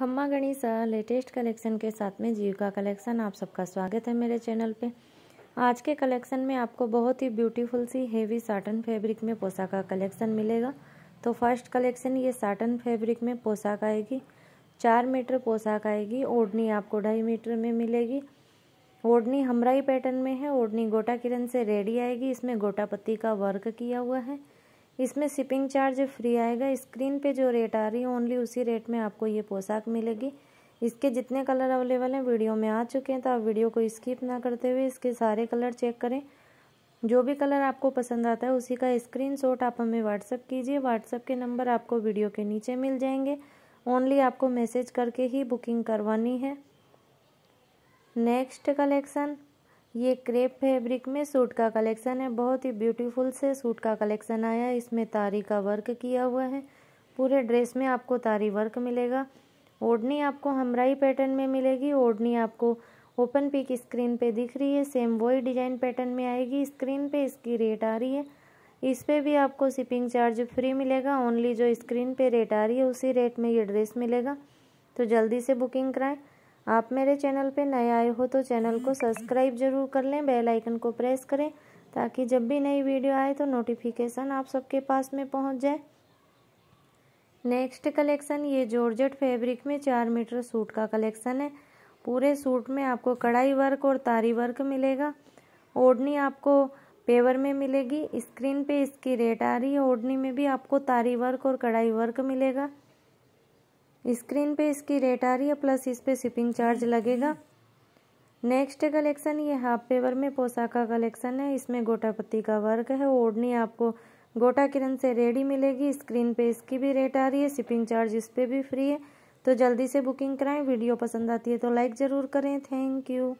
खम्मा गणिसा latest collection के साथ में जीविका कलेक्शन आप सबका स्वागत है मेरे चैनल पे आज के कलेक्शन में आपको बहुत ही ब्यूटीफुल सी हेवी साटन फैब्रिक में पोशाक का कलेक्शन मिलेगा तो फर्स्ट कलेक्शन ये साटन फैब्रिक में पोशाक आएगी चार मीटर पोशाक आएगी ओढ़नी आपको ढाई मीटर में मिलेगी ओढ़नी हमराई पैटर्न में है ओढ़नी गोटा किरण से रेडी आएगी इसमें गोटा पत्ती का वर्क किया हुआ है इसमें शिपिंग चार्ज फ्री आएगा स्क्रीन पे जो रेट आ रही है ओनली उसी रेट में आपको ये पोशाक मिलेगी इसके जितने कलर अवेलेबल हैं वीडियो में आ चुके हैं तो आप वीडियो को स्किप ना करते हुए इसके सारे कलर चेक करें जो भी कलर आपको पसंद आता है उसी का स्क्रीन आप हमें व्हाट्सअप कीजिए व्हाट्सअप के नंबर आपको वीडियो के नीचे मिल जाएंगे ओनली आपको मैसेज करके ही बुकिंग करवानी है नेक्स्ट कलेक्शन ये क्रेप फैब्रिक में सूट का कलेक्शन है बहुत ही ब्यूटीफुल से सूट का कलेक्शन आया है इसमें तारी का वर्क किया हुआ है पूरे ड्रेस में आपको तारी वर्क मिलेगा ओढ़नी आपको हमराई पैटर्न में मिलेगी ओढ़नी आपको ओपन पिक स्क्रीन पे दिख रही है सेम वही डिजाइन पैटर्न में आएगी स्क्रीन पे इसकी रेट आ रही है इस पर भी आपको शिपिंग चार्ज फ्री मिलेगा ओनली जो स्क्रीन पे रेट आ रही है उसी रेट में ये ड्रेस मिलेगा तो जल्दी से बुकिंग कराएं आप मेरे चैनल पे नए आए हो तो चैनल को सब्सक्राइब जरूर कर लें बेल आइकन को प्रेस करें ताकि जब भी नई वीडियो आए तो नोटिफिकेशन आप सबके पास में पहुंच जाए नेक्स्ट कलेक्शन ये जॉर्जेट फैब्रिक में चार मीटर सूट का कलेक्शन है पूरे सूट में आपको कढ़ाई वर्क और तारी वर्क मिलेगा ओढ़नी आपको पेवर में मिलेगी स्क्रीन पे इसकी रेट आ रही है ओढ़नी में भी आपको तारी वर्क और कढ़ाई वर्क मिलेगा स्क्रीन पे इसकी रेट आ रही है प्लस इस पर शिपिंग चार्ज लगेगा नेक्स्ट कलेक्शन ये हाफ पेवर में पोशाका कलेक्शन है इसमें गोटा पत्ती का वर्क है ओढ़नी आपको गोटा किरण से रेडी मिलेगी स्क्रीन पे इसकी भी रेट आ रही है शिपिंग चार्ज इस पर भी फ्री है तो जल्दी से बुकिंग कराएं वीडियो पसंद आती है तो लाइक ज़रूर करें थैंक यू